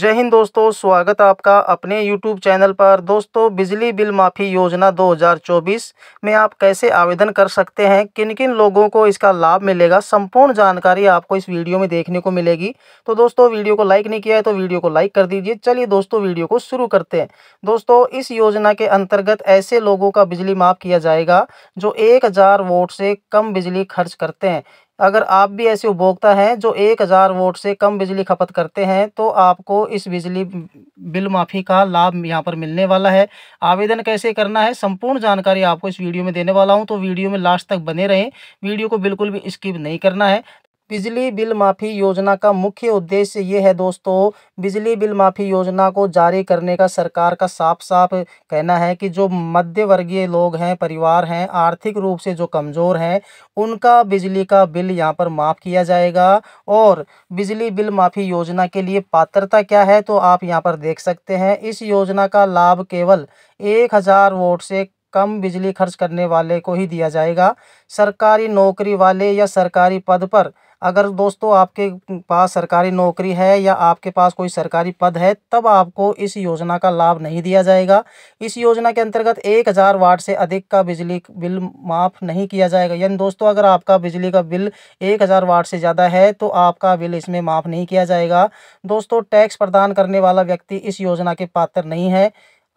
जय हिंद दोस्तों स्वागत आपका अपने यूट्यूब चैनल पर दोस्तों बिजली बिल माफ़ी योजना 2024 में आप कैसे आवेदन कर सकते हैं किन किन लोगों को इसका लाभ मिलेगा संपूर्ण जानकारी आपको इस वीडियो में देखने को मिलेगी तो दोस्तों वीडियो को लाइक नहीं किया है तो वीडियो को लाइक कर दीजिए चलिए दोस्तों वीडियो को शुरू करते हैं दोस्तों इस योजना के अंतर्गत ऐसे लोगों का बिजली माफ़ किया जाएगा जो एक वोट से कम बिजली खर्च करते हैं अगर आप भी ऐसे उपभोक्ता हैं जो एक हज़ार वोट से कम बिजली खपत करते हैं तो आपको इस बिजली बिल माफ़ी का लाभ यहाँ पर मिलने वाला है आवेदन कैसे करना है संपूर्ण जानकारी आपको इस वीडियो में देने वाला हूँ तो वीडियो में लास्ट तक बने रहें वीडियो को बिल्कुल भी स्किप नहीं करना है बिजली बिल माफ़ी योजना का मुख्य उद्देश्य ये है दोस्तों बिजली बिल माफ़ी योजना को जारी करने का सरकार का साफ साफ कहना है कि जो मध्यवर्गीय लोग हैं परिवार हैं आर्थिक रूप से जो कमज़ोर हैं उनका बिजली का बिल यहाँ पर माफ़ किया जाएगा और बिजली बिल माफ़ी योजना के लिए पात्रता क्या है तो आप यहाँ पर देख सकते हैं इस योजना का लाभ केवल एक हज़ार वोट से कम बिजली खर्च करने वाले को ही दिया जाएगा सरकारी नौकरी वाले या सरकारी पद पर अगर दोस्तों आपके पास सरकारी नौकरी है या आपके पास कोई सरकारी पद है तब आपको इस योजना का लाभ नहीं दिया जाएगा इस योजना के अंतर्गत एक हज़ार वाट से अधिक का बिजली बिल माफ़ नहीं किया जाएगा यानी दोस्तों अगर आपका बिजली का बिल एक हज़ार वाट से ज़्यादा है तो आपका बिल इसमें माफ़ नहीं किया जाएगा दोस्तों टैक्स प्रदान करने वाला व्यक्ति इस योजना के पात्र नहीं है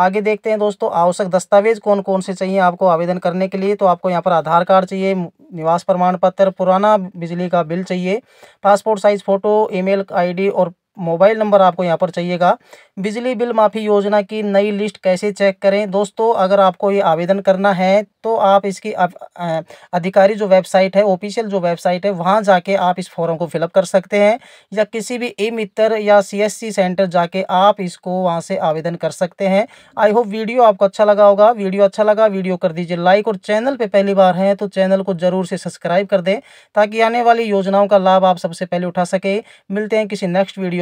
आगे देखते हैं दोस्तों आवश्यक दस्तावेज कौन कौन से चाहिए आपको आवेदन करने के लिए तो आपको यहाँ पर आधार कार्ड चाहिए निवास प्रमाण पत्र पुराना बिजली का बिल चाहिए passport size photo email ID और मोबाइल नंबर आपको यहाँ पर चाहिएगा बिजली बिल माफ़ी योजना की नई लिस्ट कैसे चेक करें दोस्तों अगर आपको ये आवेदन करना है तो आप इसकी अधिकारी जो वेबसाइट है ऑफिशियल जो वेबसाइट है वहाँ जाके आप इस फॉर्म को फिलअप कर सकते हैं या किसी भी ई मित्र या सीएससी सेंटर जाके आप इसको वहाँ से आवेदन कर सकते हैं आई होप वीडियो आपको अच्छा लगा होगा वीडियो अच्छा लगा वीडियो कर दीजिए लाइक और चैनल पर पहली बार हैं तो चैनल को ज़रूर से सब्सक्राइब कर दें ताकि आने वाली योजनाओं का लाभ आप सबसे पहले उठा सकें मिलते हैं किसी नेक्स्ट वीडियो